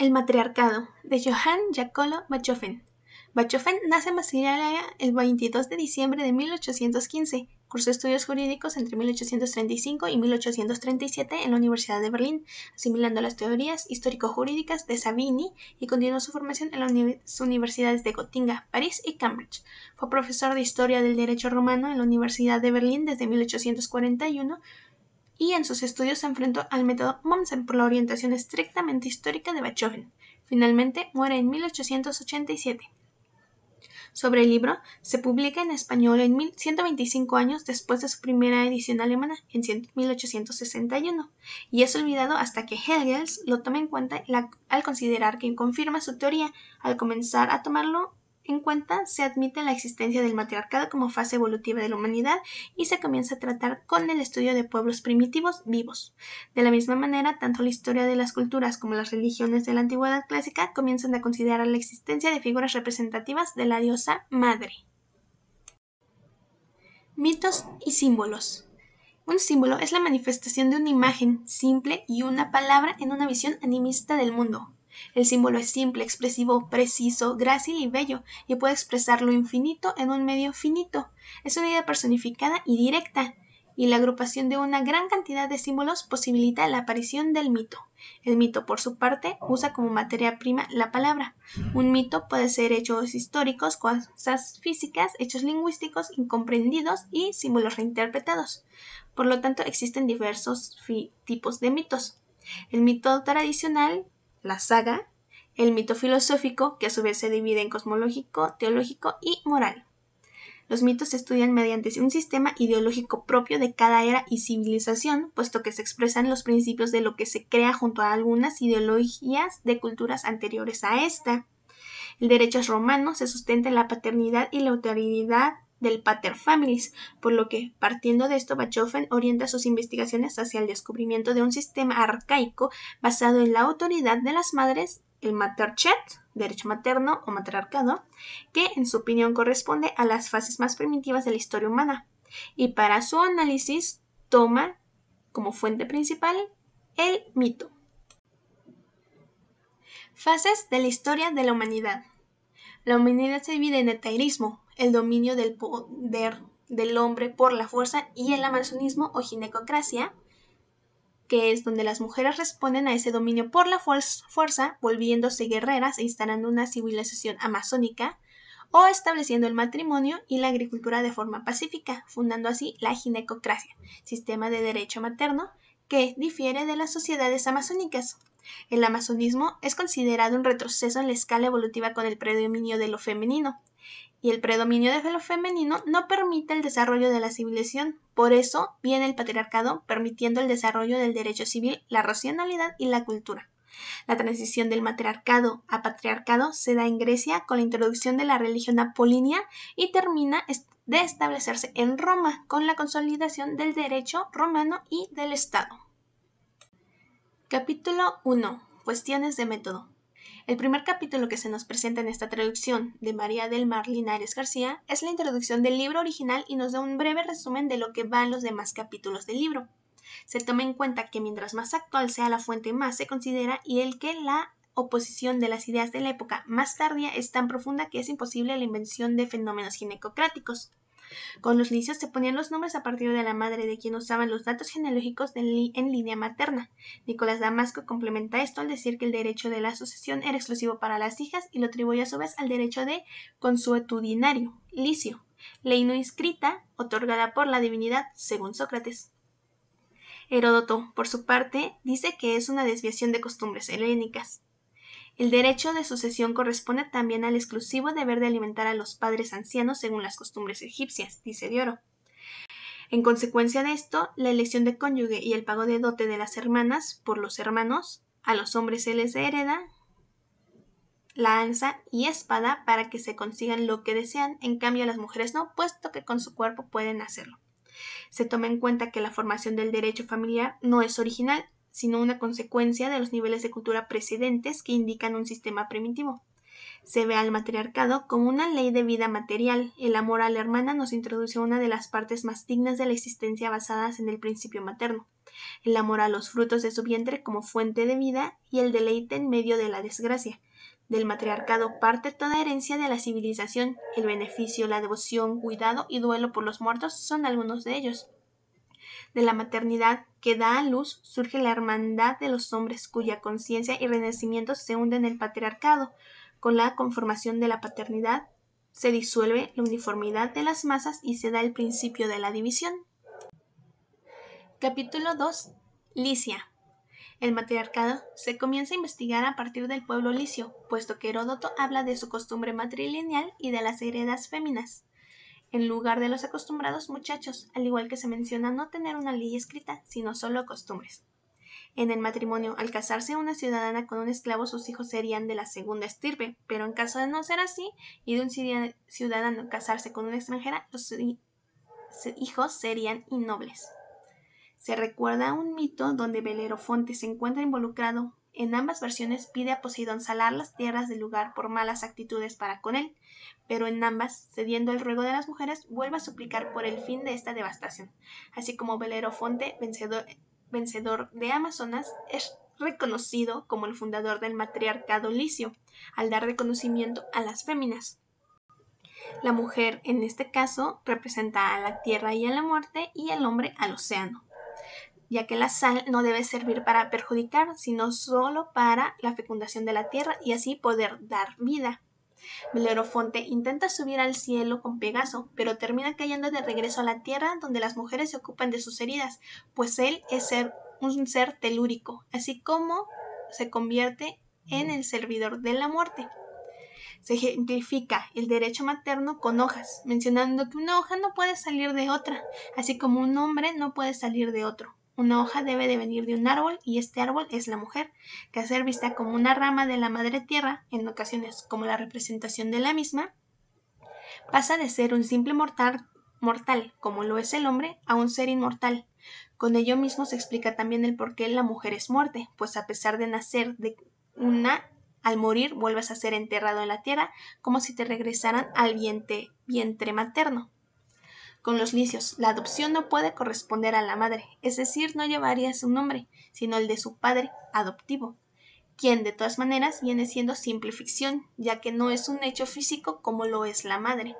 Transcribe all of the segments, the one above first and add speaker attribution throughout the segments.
Speaker 1: El matriarcado, de Johann Jacolo Bachofen. Bachofen nace en Basilea el 22 de diciembre de 1815. Cursó estudios jurídicos entre 1835 y 1837 en la Universidad de Berlín, asimilando las teorías histórico-jurídicas de Savini y continuó su formación en las universidades de Gotinga, París y Cambridge. Fue profesor de Historia del Derecho Romano en la Universidad de Berlín desde 1841 y en sus estudios se enfrentó al método Mommsen por la orientación estrictamente histórica de Beethoven. Finalmente muere en 1887. Sobre el libro, se publica en español en 125 años después de su primera edición alemana, en 1861, y es olvidado hasta que Hegel lo toma en cuenta al considerar que confirma su teoría al comenzar a tomarlo en cuenta, se admite la existencia del matriarcado como fase evolutiva de la humanidad y se comienza a tratar con el estudio de pueblos primitivos vivos. De la misma manera, tanto la historia de las culturas como las religiones de la antigüedad clásica comienzan a considerar la existencia de figuras representativas de la diosa madre. Mitos y símbolos. Un símbolo es la manifestación de una imagen simple y una palabra en una visión animista del mundo, el símbolo es simple, expresivo, preciso, grácil y bello, y puede expresar lo infinito en un medio finito. Es una idea personificada y directa, y la agrupación de una gran cantidad de símbolos posibilita la aparición del mito. El mito, por su parte, usa como materia prima la palabra. Un mito puede ser hechos históricos, cosas físicas, hechos lingüísticos incomprendidos y símbolos reinterpretados. Por lo tanto, existen diversos tipos de mitos. El mito tradicional la saga, el mito filosófico, que a su vez se divide en cosmológico, teológico y moral. Los mitos se estudian mediante un sistema ideológico propio de cada era y civilización, puesto que se expresan los principios de lo que se crea junto a algunas ideologías de culturas anteriores a esta. El derecho romano se sustenta en la paternidad y la autoridad del pater families, por lo que, partiendo de esto, Bachofen orienta sus investigaciones hacia el descubrimiento de un sistema arcaico basado en la autoridad de las madres, el materchet, derecho materno o matriarcado, que en su opinión corresponde a las fases más primitivas de la historia humana, y para su análisis toma como fuente principal el mito. Fases de la historia de la humanidad. La humanidad se divide en etairismo, el dominio del poder del hombre por la fuerza y el amazonismo o ginecocracia, que es donde las mujeres responden a ese dominio por la fuerza, volviéndose guerreras e instalando una civilización amazónica, o estableciendo el matrimonio y la agricultura de forma pacífica, fundando así la ginecocracia, sistema de derecho materno que difiere de las sociedades amazónicas. El amazonismo es considerado un retroceso en la escala evolutiva con el predominio de lo femenino, y el predominio de lo femenino no permite el desarrollo de la civilización. Por eso viene el patriarcado permitiendo el desarrollo del derecho civil, la racionalidad y la cultura. La transición del matriarcado a patriarcado se da en Grecia con la introducción de la religión apolínea y termina de establecerse en Roma con la consolidación del derecho romano y del Estado. Capítulo 1. Cuestiones de método. El primer capítulo que se nos presenta en esta traducción de María del Mar Linares García es la introducción del libro original y nos da un breve resumen de lo que van los demás capítulos del libro. Se toma en cuenta que mientras más actual sea la fuente más se considera y el que la oposición de las ideas de la época más tardía es tan profunda que es imposible la invención de fenómenos ginecocráticos. Con los licios se ponían los nombres a partir de la madre de quien usaban los datos genealógicos en línea materna. Nicolás Damasco complementa esto al decir que el derecho de la sucesión era exclusivo para las hijas y lo atribuye a su vez al derecho de consuetudinario, licio, ley no inscrita otorgada por la divinidad, según Sócrates. Heródoto, por su parte, dice que es una desviación de costumbres helénicas. El derecho de sucesión corresponde también al exclusivo deber de alimentar a los padres ancianos según las costumbres egipcias, dice Dioro. En consecuencia de esto, la elección de cónyuge y el pago de dote de las hermanas por los hermanos, a los hombres se les hereda la lanza y espada para que se consigan lo que desean, en cambio a las mujeres no, puesto que con su cuerpo pueden hacerlo. Se toma en cuenta que la formación del derecho familiar no es original, sino una consecuencia de los niveles de cultura precedentes que indican un sistema primitivo. Se ve al matriarcado como una ley de vida material. El amor a la hermana nos introduce una de las partes más dignas de la existencia basadas en el principio materno. El amor a los frutos de su vientre como fuente de vida y el deleite en medio de la desgracia. Del matriarcado parte toda herencia de la civilización. El beneficio, la devoción, cuidado y duelo por los muertos son algunos de ellos. De la maternidad que da a luz surge la hermandad de los hombres cuya conciencia y renacimiento se hunden en el patriarcado. Con la conformación de la paternidad se disuelve la uniformidad de las masas y se da el principio de la división. Capítulo 2. Licia. El matriarcado se comienza a investigar a partir del pueblo licio, puesto que Heródoto habla de su costumbre matrilineal y de las heredas féminas en lugar de los acostumbrados muchachos, al igual que se menciona no tener una ley escrita, sino solo costumbres. En el matrimonio, al casarse una ciudadana con un esclavo, sus hijos serían de la segunda estirpe, pero en caso de no ser así, y de un ciudadano casarse con una extranjera, los hijos serían innobles. Se recuerda un mito donde Belerofonte se encuentra involucrado en ambas versiones pide a Poseidón salar las tierras del lugar por malas actitudes para con él, pero en ambas, cediendo el ruego de las mujeres, vuelve a suplicar por el fin de esta devastación, así como Belerofonte, vencedor, vencedor de Amazonas, es reconocido como el fundador del matriarcado licio, al dar reconocimiento a las féminas. La mujer, en este caso, representa a la tierra y a la muerte y el hombre al océano ya que la sal no debe servir para perjudicar, sino solo para la fecundación de la tierra y así poder dar vida. Belerofonte intenta subir al cielo con Pegaso, pero termina cayendo de regreso a la tierra donde las mujeres se ocupan de sus heridas, pues él es ser, un ser telúrico, así como se convierte en el servidor de la muerte. Se ejemplifica el derecho materno con hojas, mencionando que una hoja no puede salir de otra, así como un hombre no puede salir de otro. Una hoja debe de venir de un árbol y este árbol es la mujer, que a ser vista como una rama de la madre tierra, en ocasiones como la representación de la misma, pasa de ser un simple mortal, mortal como lo es el hombre, a un ser inmortal. Con ello mismo se explica también el por qué la mujer es muerte, pues a pesar de nacer de una, al morir vuelves a ser enterrado en la tierra como si te regresaran al vientre, vientre materno. Con los licios, la adopción no puede corresponder a la madre, es decir, no llevaría su nombre, sino el de su padre adoptivo, quien de todas maneras viene siendo simple ficción, ya que no es un hecho físico como lo es la madre.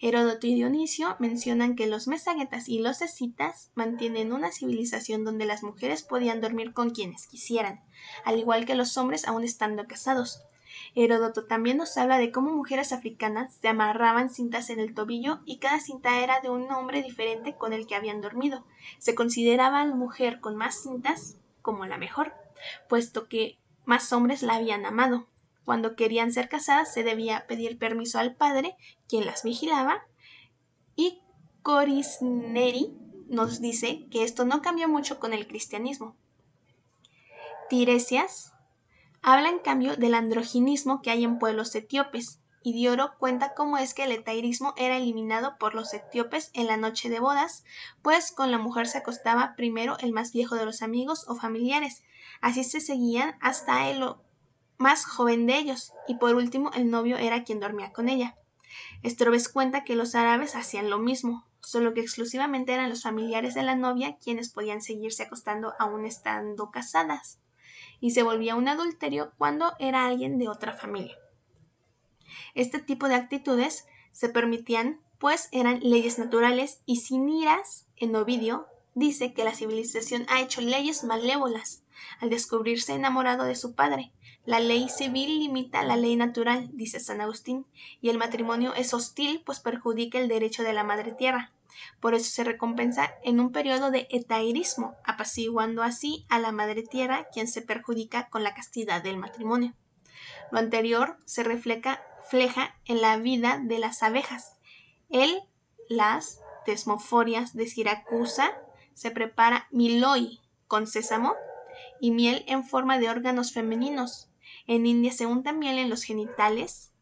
Speaker 1: Heródoto y Dionisio mencionan que los mesaguetas y los escitas mantienen una civilización donde las mujeres podían dormir con quienes quisieran, al igual que los hombres aún estando casados. Heródoto también nos habla de cómo mujeres africanas se amarraban cintas en el tobillo y cada cinta era de un hombre diferente con el que habían dormido. Se consideraba la mujer con más cintas como la mejor, puesto que más hombres la habían amado. Cuando querían ser casadas se debía pedir permiso al padre, quien las vigilaba, y Corisneri nos dice que esto no cambió mucho con el cristianismo. Tiresias Habla en cambio del androginismo que hay en pueblos etíopes, y Dioro cuenta cómo es que el etairismo era eliminado por los etíopes en la noche de bodas, pues con la mujer se acostaba primero el más viejo de los amigos o familiares, así se seguían hasta el más joven de ellos, y por último el novio era quien dormía con ella. Estrobes cuenta que los árabes hacían lo mismo, solo que exclusivamente eran los familiares de la novia quienes podían seguirse acostando aún estando casadas y se volvía un adulterio cuando era alguien de otra familia. Este tipo de actitudes se permitían pues eran leyes naturales y sin iras, en Ovidio dice que la civilización ha hecho leyes malévolas al descubrirse enamorado de su padre. La ley civil limita la ley natural, dice San Agustín, y el matrimonio es hostil pues perjudica el derecho de la madre tierra. Por eso se recompensa en un periodo de etairismo, apaciguando así a la madre tierra quien se perjudica con la castidad del matrimonio. Lo anterior se refleja, en la vida de las abejas. El, las, tesmoforias de Siracusa se prepara miloi con sésamo y miel en forma de órganos femeninos. En India se unta miel en los genitales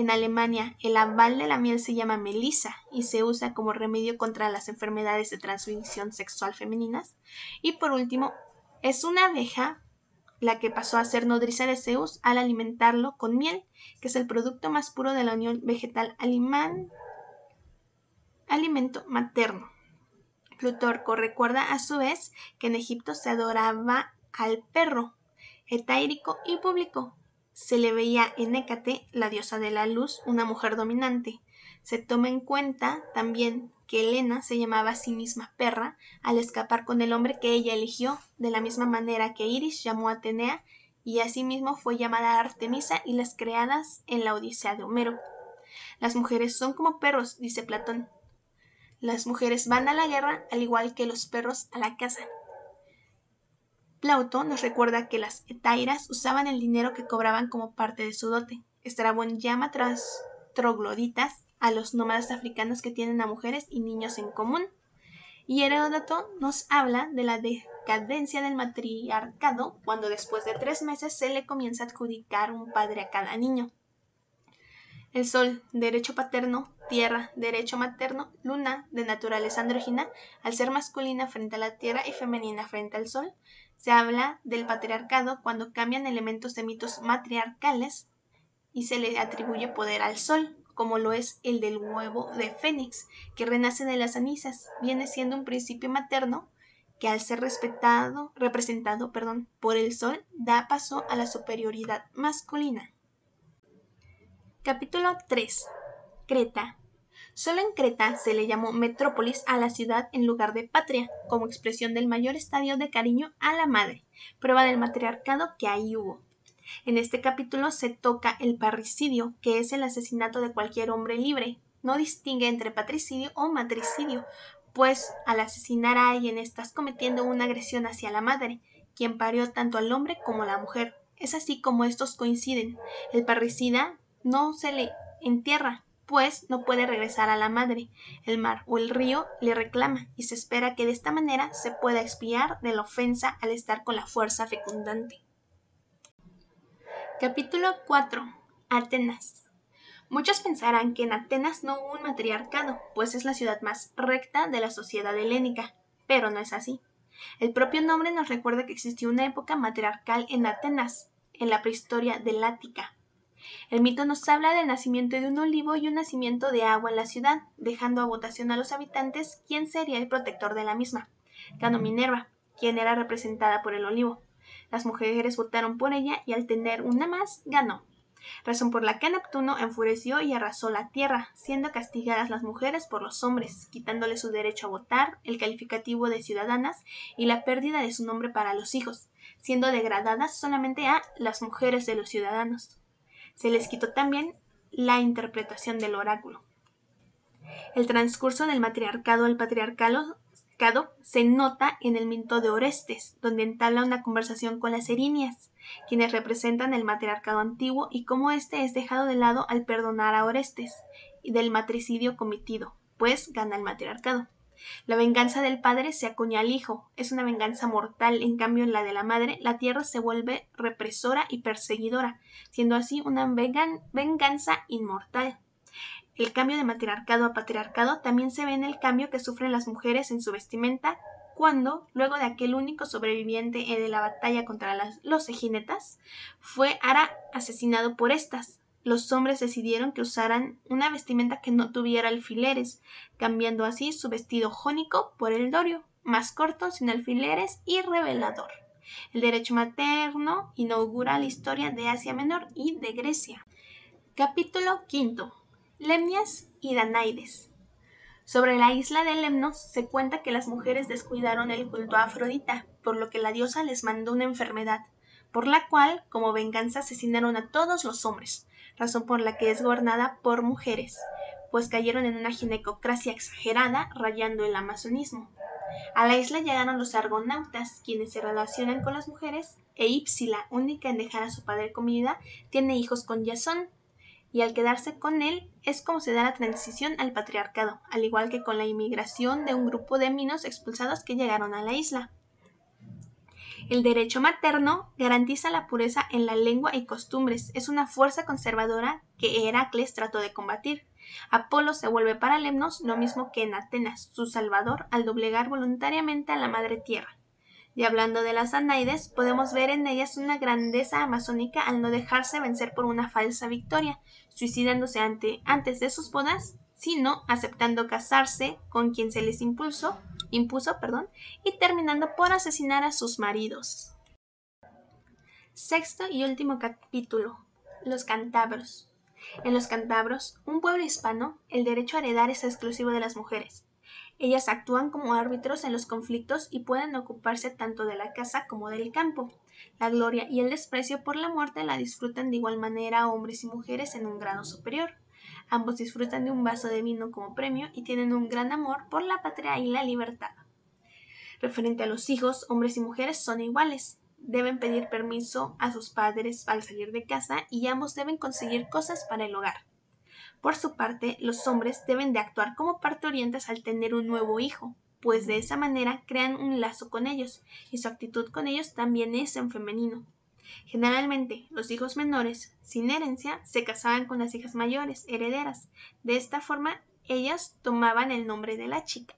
Speaker 1: en Alemania, el aval de la miel se llama melisa y se usa como remedio contra las enfermedades de transmisión sexual femeninas. Y por último, es una abeja la que pasó a ser nodriza de Zeus al alimentarlo con miel, que es el producto más puro de la unión vegetal alimento materno. Plutorco recuerda a su vez que en Egipto se adoraba al perro, etárico y público, se le veía en Hécate, la diosa de la luz, una mujer dominante. Se toma en cuenta también que Elena se llamaba a sí misma perra al escapar con el hombre que ella eligió, de la misma manera que Iris llamó a Atenea y asimismo fue llamada Artemisa y las creadas en la Odisea de Homero. Las mujeres son como perros, dice Platón. Las mujeres van a la guerra al igual que los perros a la caza. Plauto nos recuerda que las etairas usaban el dinero que cobraban como parte de su dote. Estrabón llama tras trogloditas a los nómadas africanos que tienen a mujeres y niños en común. Y Heródoto nos habla de la decadencia del matriarcado cuando después de tres meses se le comienza a adjudicar un padre a cada niño. El Sol, derecho paterno, Tierra, derecho materno, Luna, de naturaleza andrógina, al ser masculina frente a la Tierra y femenina frente al Sol. Se habla del patriarcado cuando cambian elementos de mitos matriarcales y se le atribuye poder al Sol, como lo es el del huevo de Fénix, que renace de las cenizas, viene siendo un principio materno que al ser respetado, representado perdón, por el Sol da paso a la superioridad masculina. Capítulo 3. Creta. Solo en Creta se le llamó metrópolis a la ciudad en lugar de patria, como expresión del mayor estadio de cariño a la madre, prueba del matriarcado que ahí hubo. En este capítulo se toca el parricidio, que es el asesinato de cualquier hombre libre. No distingue entre patricidio o matricidio, pues al asesinar a alguien estás cometiendo una agresión hacia la madre, quien parió tanto al hombre como a la mujer. Es así como estos coinciden. El parricida no se le entierra, pues no puede regresar a la madre. El mar o el río le reclama y se espera que de esta manera se pueda expiar de la ofensa al estar con la fuerza fecundante. Capítulo 4. Atenas. Muchos pensarán que en Atenas no hubo un matriarcado, pues es la ciudad más recta de la sociedad helénica, pero no es así. El propio nombre nos recuerda que existió una época matriarcal en Atenas, en la prehistoria del Ática, el mito nos habla del nacimiento de un olivo y un nacimiento de agua en la ciudad, dejando a votación a los habitantes quién sería el protector de la misma. Ganó Minerva, quien era representada por el olivo. Las mujeres votaron por ella y al tener una más, ganó. Razón por la que Neptuno enfureció y arrasó la tierra, siendo castigadas las mujeres por los hombres, quitándole su derecho a votar, el calificativo de ciudadanas y la pérdida de su nombre para los hijos, siendo degradadas solamente a las mujeres de los ciudadanos. Se les quitó también la interpretación del oráculo. El transcurso del matriarcado al patriarcado se nota en el Minto de Orestes, donde entabla una conversación con las erinias, quienes representan el matriarcado antiguo y cómo éste es dejado de lado al perdonar a Orestes y del matricidio cometido, pues gana el matriarcado. La venganza del padre se acuña al hijo, es una venganza mortal, en cambio en la de la madre, la tierra se vuelve represora y perseguidora, siendo así una venganza inmortal. El cambio de matriarcado a patriarcado también se ve en el cambio que sufren las mujeres en su vestimenta, cuando, luego de aquel único sobreviviente de la batalla contra los ejinetas, fue Ara asesinado por estas los hombres decidieron que usaran una vestimenta que no tuviera alfileres, cambiando así su vestido jónico por el dorio, más corto, sin alfileres y revelador. El derecho materno inaugura la historia de Asia Menor y de Grecia. Capítulo V. Lemnias y Danaides. Sobre la isla de Lemnos se cuenta que las mujeres descuidaron el culto a Afrodita, por lo que la diosa les mandó una enfermedad, por la cual, como venganza, asesinaron a todos los hombres, razón por la que es gobernada por mujeres, pues cayeron en una ginecocracia exagerada rayando el amazonismo. A la isla llegaron los argonautas, quienes se relacionan con las mujeres, e Ipsila, única en dejar a su padre comida, tiene hijos con Yasón, y al quedarse con él es como se da la transición al patriarcado, al igual que con la inmigración de un grupo de minos expulsados que llegaron a la isla. El derecho materno garantiza la pureza en la lengua y costumbres. Es una fuerza conservadora que Heracles trató de combatir. Apolo se vuelve para Lemnos lo mismo que en Atenas, su salvador, al doblegar voluntariamente a la madre tierra. Y hablando de las Anaides, podemos ver en ellas una grandeza amazónica al no dejarse vencer por una falsa victoria, suicidándose ante, antes de sus bodas sino aceptando casarse con quien se les impulso impuso perdón, y terminando por asesinar a sus maridos. Sexto y último capítulo. Los cantabros. En los cantabros, un pueblo hispano, el derecho a heredar es exclusivo de las mujeres. Ellas actúan como árbitros en los conflictos y pueden ocuparse tanto de la casa como del campo. La gloria y el desprecio por la muerte la disfrutan de igual manera hombres y mujeres en un grado superior. Ambos disfrutan de un vaso de vino como premio y tienen un gran amor por la patria y la libertad. Referente a los hijos, hombres y mujeres son iguales. Deben pedir permiso a sus padres al salir de casa y ambos deben conseguir cosas para el hogar. Por su parte, los hombres deben de actuar como parturientes al tener un nuevo hijo, pues de esa manera crean un lazo con ellos, y su actitud con ellos también es en femenino. Generalmente, los hijos menores, sin herencia, se casaban con las hijas mayores, herederas. De esta forma, ellas tomaban el nombre de la chica.